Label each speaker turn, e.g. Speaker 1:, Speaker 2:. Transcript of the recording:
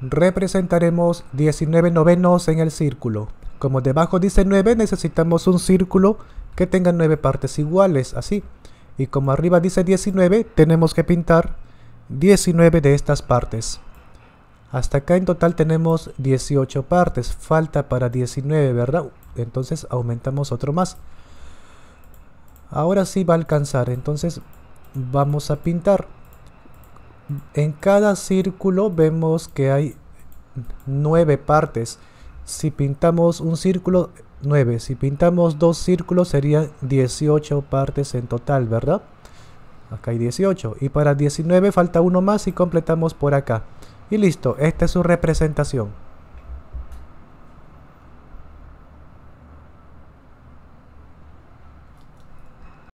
Speaker 1: representaremos 19 novenos en el círculo. Como debajo dice 9, necesitamos un círculo que tenga 9 partes iguales, así. Y como arriba dice 19, tenemos que pintar 19 de estas partes. Hasta acá en total tenemos 18 partes, falta para 19, ¿verdad? Entonces aumentamos otro más. Ahora sí va a alcanzar, entonces vamos a pintar. En cada círculo vemos que hay nueve partes. Si pintamos un círculo, 9. Si pintamos dos círculos serían 18 partes en total, ¿verdad? Acá hay 18. Y para 19 falta uno más y completamos por acá. Y listo, esta es su representación.